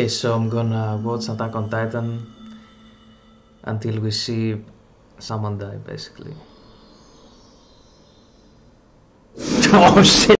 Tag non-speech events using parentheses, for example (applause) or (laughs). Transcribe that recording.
Okay, so I'm gonna watch Attack on Titan until we see someone die, basically. (laughs) oh shit!